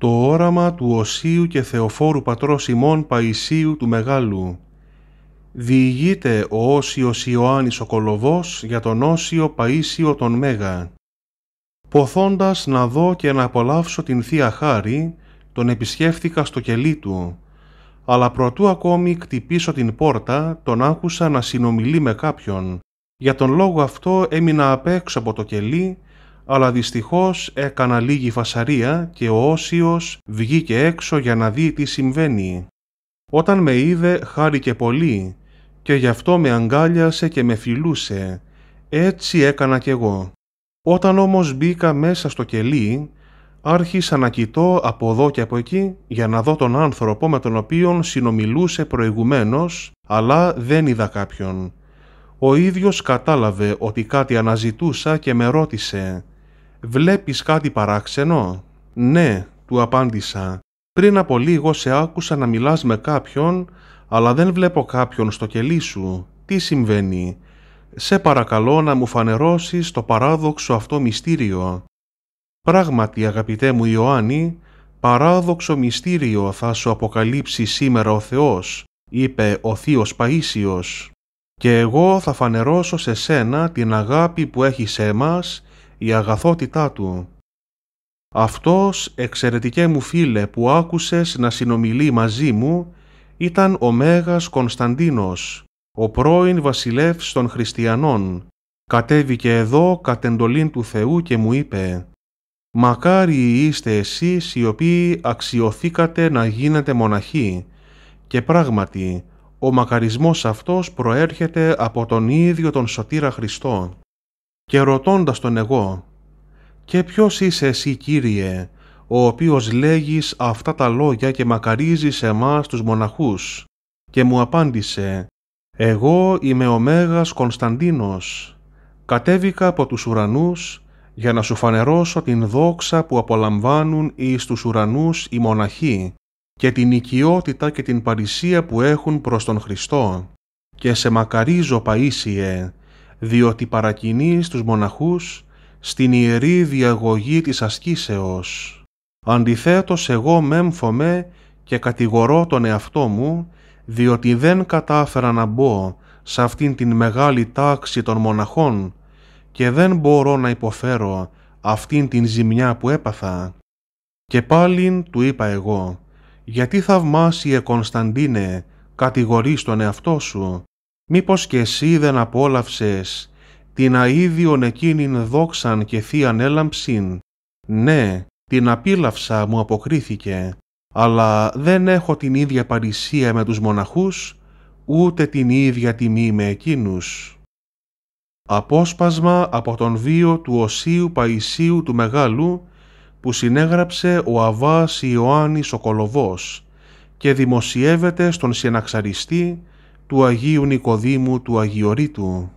το όραμα του Οσίου και Θεοφόρου Πατρός ημών Παϊσίου του Μεγάλου. Διηγείται ο Όσιος Ιωάννης ο Κολοβός για τον Όσιο Παΐσιο τον Μέγα. Ποθώντας να δω και να απολαύσω την Θεία Χάρη, τον επισκέφθηκα στο κελί του. Αλλά προτού ακόμη κτυπήσω την πόρτα, τον άκουσα να συνομιλεί με κάποιον. Για τον λόγο αυτό έμεινα απ' έξω από το κελί αλλά δυστυχώς έκανα λίγη φασαρία και ο Όσιος βγήκε έξω για να δει τι συμβαίνει. Όταν με είδε χάρηκε πολύ και γι' αυτό με αγκάλιασε και με φιλούσε. Έτσι έκανα κι εγώ. Όταν όμως μπήκα μέσα στο κελί, άρχισα να κοιτώ από εδώ και από εκεί για να δω τον άνθρωπο με τον οποίον συνομιλούσε προηγουμένως, αλλά δεν είδα κάποιον. Ο ίδιος κατάλαβε ότι κάτι αναζητούσα και με ρώτησε «Βλέπεις κάτι παράξενο» «Ναι», του απάντησα. «Πριν από λίγο σε άκουσα να μιλάς με κάποιον, αλλά δεν βλέπω κάποιον στο κελί σου. Τι συμβαίνει» «Σε παρακαλώ να μου φανερώσεις το παράδοξο αυτό μυστήριο». Πράγματι, αγαπητέ μου Ιωάννη, παράδοξο μυστήριο θα σου αποκαλύψει σήμερα ο Θεός, είπε ο Θείος Παΐσιος. Και εγώ θα φανερώσω σε σένα την αγάπη που έχεις σε εμάς η αγαθότητά του. Αυτός, εξαιρετικέ μου φίλε, που άκουσες να συνομιλεί μαζί μου, ήταν ο Μέγας Κωνσταντίνος, ο πρώην βασιλεύς των χριστιανών. Κατέβηκε εδώ κατ' εντολήν του Θεού και μου είπε «Μακάρι είστε εσείς οι οποίοι αξιωθήκατε να γίνετε μοναχοί». Και πράγματι, ο μακαρισμός αυτός προέρχεται από τον ίδιο τον Σωτήρα Χριστό και ρωτώντας τον εγώ «Και ποιος είσαι εσύ, Κύριε, ο οποίος λέγεις αυτά τα λόγια και μακαρίζεις εμάς τους μοναχούς» και μου απάντησε «Εγώ είμαι ο Μέγας Κωνσταντίνος, κατέβηκα από τους ουρανούς για να σου φανερώσω την δόξα που απολαμβάνουν εις τους ουρανούς οι μοναχοί και την οικειότητα και την παρησία που έχουν προς τον Χριστό. Και σε μακαρίζω Παΐσιε, διότι παρακινεί στους μοναχούς στην ιερή διαγωγή της ασκήσεως. Αντιθέτως εγώ μέμφωμαι και κατηγορώ τον εαυτό μου, διότι δεν κατάφερα να μπω σε αυτήν την μεγάλη τάξη των μοναχών και δεν μπορώ να υποφέρω αυτήν την ζημιά που έπαθα. Και πάλιν του είπα εγώ, γιατί θαυμάσιε Κωνσταντίνε, κατηγορείς τον εαυτό σου, Μήπως και εσύ δεν απόλαυσες την αίδιον εκείνην δόξαν και θείαν έλαμψην. Ναι, την απίλαυσα μου αποκρίθηκε, αλλά δεν έχω την ίδια παρησία με τους μοναχούς, ούτε την ίδια τιμή με εκείνους. Απόσπασμα από τον βίο του Οσίου Παϊσίου του Μεγάλου, που συνέγραψε ο Αβάς Ιωάννης ο Κολοβός και δημοσιεύεται στον Συναξαριστή του Αγίου Νικοδήμου του Αγιορείτου.